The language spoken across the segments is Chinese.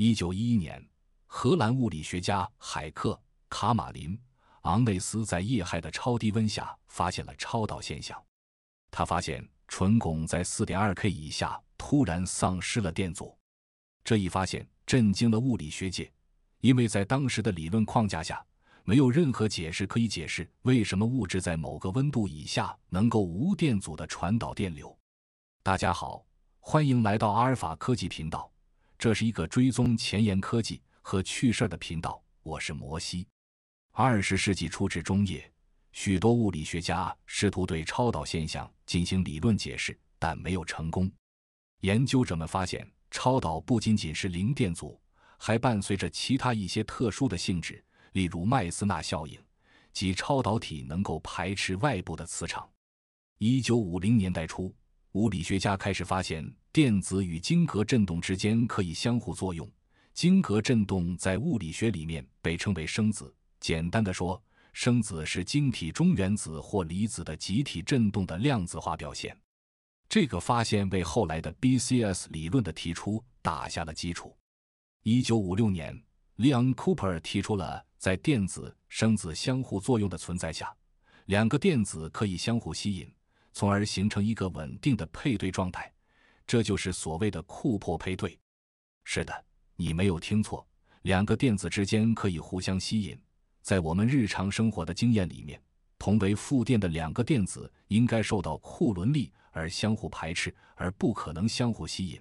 一九一一年，荷兰物理学家海克·卡马林·昂内斯在液氦的超低温下发现了超导现象。他发现纯汞在四点二 K 以下突然丧失了电阻。这一发现震惊了物理学界，因为在当时的理论框架下，没有任何解释可以解释为什么物质在某个温度以下能够无电阻的传导电流。大家好，欢迎来到阿尔法科技频道。这是一个追踪前沿科技和趣事的频道，我是摩西。二十世纪初至中叶，许多物理学家试图对超导现象进行理论解释，但没有成功。研究者们发现，超导不仅仅是零电阻，还伴随着其他一些特殊的性质，例如麦斯纳效应，即超导体能够排斥外部的磁场。一九五零年代初。物理学家开始发现电子与晶格振动之间可以相互作用。晶格振动在物理学里面被称为声子。简单的说，声子是晶体中原子或离子的集体振动的量子化表现。这个发现为后来的 BCS 理论的提出打下了基础。一九五六年，Leon Cooper 提出了在电子声子相互作用的存在下，两个电子可以相互吸引。从而形成一个稳定的配对状态，这就是所谓的库珀配对。是的，你没有听错，两个电子之间可以互相吸引。在我们日常生活的经验里面，同为负电的两个电子应该受到库仑力而相互排斥，而不可能相互吸引，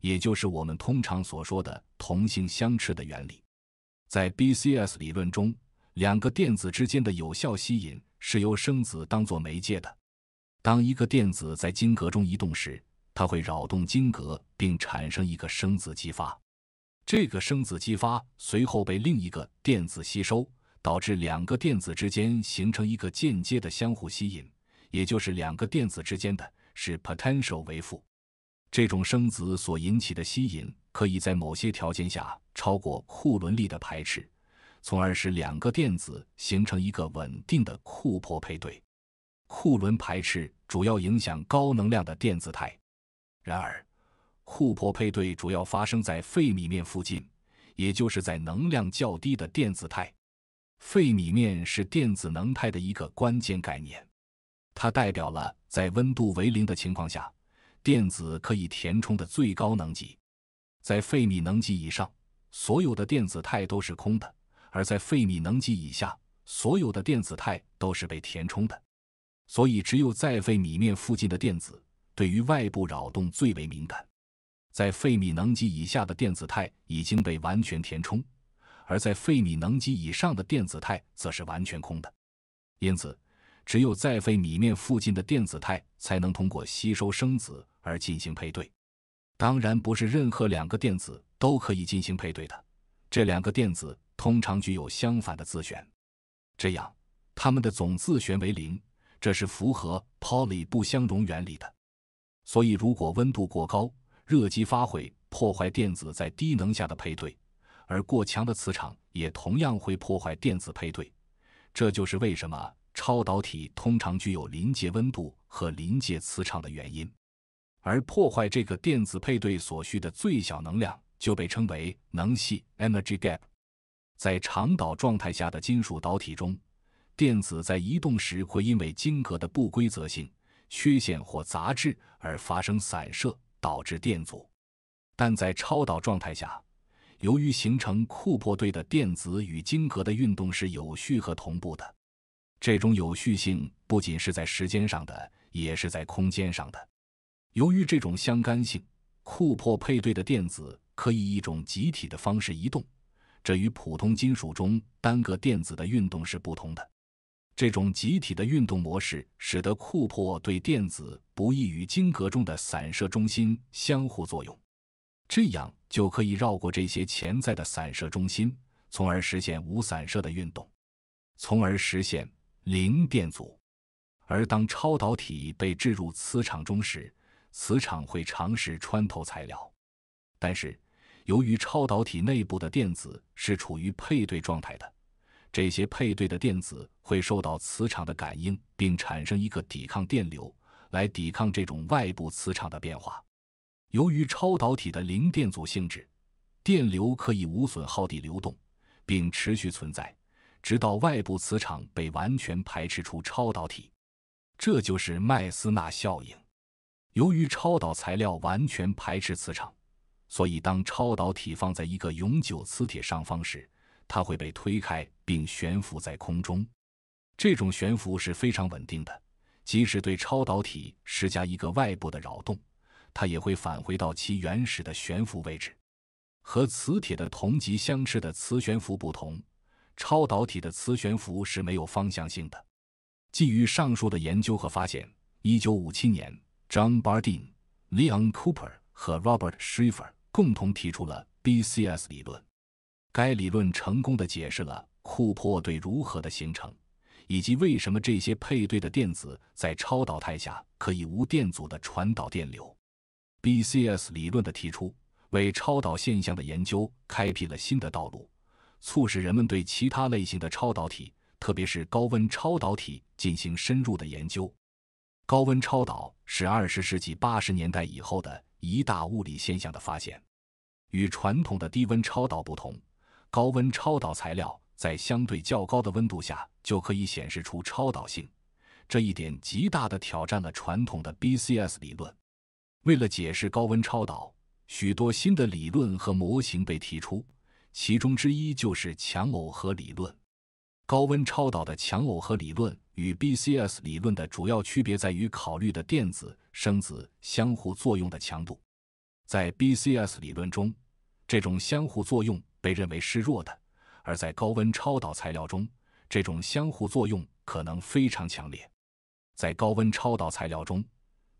也就是我们通常所说的同性相斥的原理。在 BCS 理论中，两个电子之间的有效吸引是由生子当做媒介的。当一个电子在晶格中移动时，它会扰动晶格并产生一个声子激发。这个声子激发随后被另一个电子吸收，导致两个电子之间形成一个间接的相互吸引，也就是两个电子之间的是 potential 为负。这种声子所引起的吸引可以在某些条件下超过库仑力的排斥，从而使两个电子形成一个稳定的库珀配对。库伦排斥主要影响高能量的电子态，然而库珀配对主要发生在费米面附近，也就是在能量较低的电子态。费米面是电子能态的一个关键概念，它代表了在温度为零的情况下，电子可以填充的最高能级。在费米能级以上，所有的电子态都是空的；而在费米能级以下，所有的电子态都是被填充的。所以，只有在费米面附近的电子对于外部扰动最为敏感。在费米能级以下的电子态已经被完全填充，而在费米能级以上的电子态则是完全空的。因此，只有在费米面附近的电子态才能通过吸收生子而进行配对。当然，不是任何两个电子都可以进行配对的，这两个电子通常具有相反的自旋，这样它们的总自旋为零。这是符合 l 利不相容原理的，所以如果温度过高，热激发会破坏电子在低能下的配对，而过强的磁场也同样会破坏电子配对。这就是为什么超导体通常具有临界温度和临界磁场的原因。而破坏这个电子配对所需的最小能量就被称为能隙 （energy gap）。在长导状态下的金属导体中。电子在移动时会因为晶格的不规则性、缺陷或杂质而发生散射，导致电阻。但在超导状态下，由于形成库珀对的电子与晶格的运动是有序和同步的，这种有序性不仅是在时间上的，也是在空间上的。由于这种相干性，库珀配对的电子可以一种集体的方式移动，这与普通金属中单个电子的运动是不同的。这种集体的运动模式使得库珀对电子不易与晶格中的散射中心相互作用，这样就可以绕过这些潜在的散射中心，从而实现无散射的运动，从而实现零电阻。而当超导体被置入磁场中时，磁场会尝试穿透材料，但是由于超导体内部的电子是处于配对状态的。这些配对的电子会受到磁场的感应，并产生一个抵抗电流，来抵抗这种外部磁场的变化。由于超导体的零电阻性质，电流可以无损耗地流动，并持续存在，直到外部磁场被完全排斥出超导体。这就是麦斯纳效应。由于超导材料完全排斥磁场，所以当超导体放在一个永久磁铁上方时，它会被推开并悬浮在空中，这种悬浮是非常稳定的。即使对超导体施加一个外部的扰动，它也会返回到其原始的悬浮位置。和磁铁的同极相斥的磁悬浮不同，超导体的磁悬浮是没有方向性的。基于上述的研究和发现，一九五七年，John Bardeen、Leon Cooper 和 Robert Schrieffer 共同提出了 BCS 理论。该理论成功的解释了库珀对如何的形成，以及为什么这些配对的电子在超导态下可以无电阻的传导电流。BCS 理论的提出为超导现象的研究开辟了新的道路，促使人们对其他类型的超导体，特别是高温超导体进行深入的研究。高温超导是二十世纪八十年代以后的一大物理现象的发现。与传统的低温超导不同。高温超导材料在相对较高的温度下就可以显示出超导性，这一点极大的挑战了传统的 BCS 理论。为了解释高温超导，许多新的理论和模型被提出，其中之一就是强耦合理论。高温超导的强耦合理论与 BCS 理论的主要区别在于考虑的电子声子相互作用的强度。在 BCS 理论中，这种相互作用。被认为是弱的，而在高温超导材料中，这种相互作用可能非常强烈。在高温超导材料中，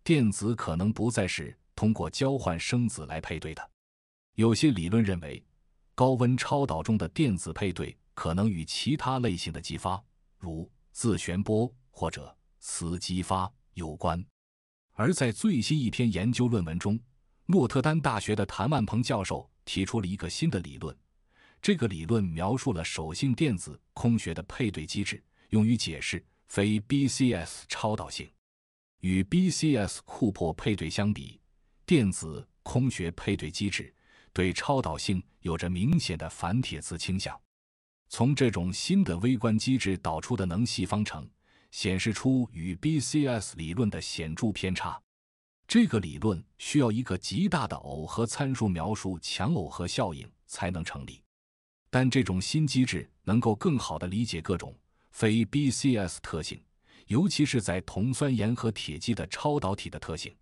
电子可能不再是通过交换生子来配对的。有些理论认为，高温超导中的电子配对可能与其他类型的激发，如自旋波或者磁激发有关。而在最新一篇研究论文中，诺特丹大学的谭万鹏教授提出了一个新的理论。这个理论描述了手性电子空穴的配对机制，用于解释非 BCS 超导性。与 BCS 库珀配对相比，电子空穴配对机制对超导性有着明显的反铁磁倾向。从这种新的微观机制导出的能隙方程显示出与 BCS 理论的显著偏差。这个理论需要一个极大的耦合参数描述强耦合效应才能成立。但这种新机制能够更好地理解各种非 BCS 特性，尤其是在铜酸盐和铁基的超导体的特性。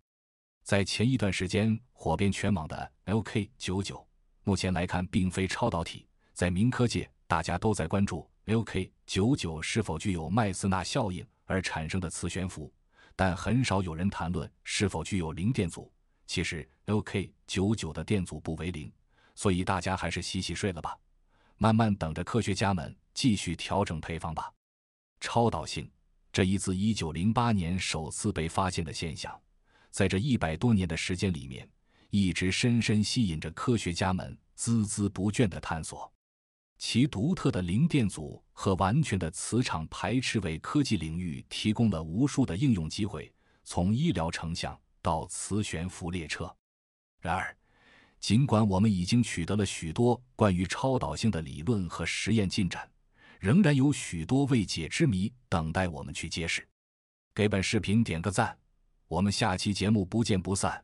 在前一段时间火遍全网的 LK 九九，目前来看并非超导体。在民科界，大家都在关注 LK 九九是否具有麦斯纳效应而产生的磁悬浮，但很少有人谈论是否具有零电阻。其实 LK 九九的电阻不为零，所以大家还是洗洗睡了吧。慢慢等着科学家们继续调整配方吧。超导性这一自1908年首次被发现的现象，在这一百多年的时间里面，一直深深吸引着科学家们孜孜不倦的探索。其独特的零电阻和完全的磁场排斥为科技领域提供了无数的应用机会，从医疗成像到磁悬浮列车。然而，尽管我们已经取得了许多关于超导性的理论和实验进展，仍然有许多未解之谜等待我们去揭示。给本视频点个赞，我们下期节目不见不散。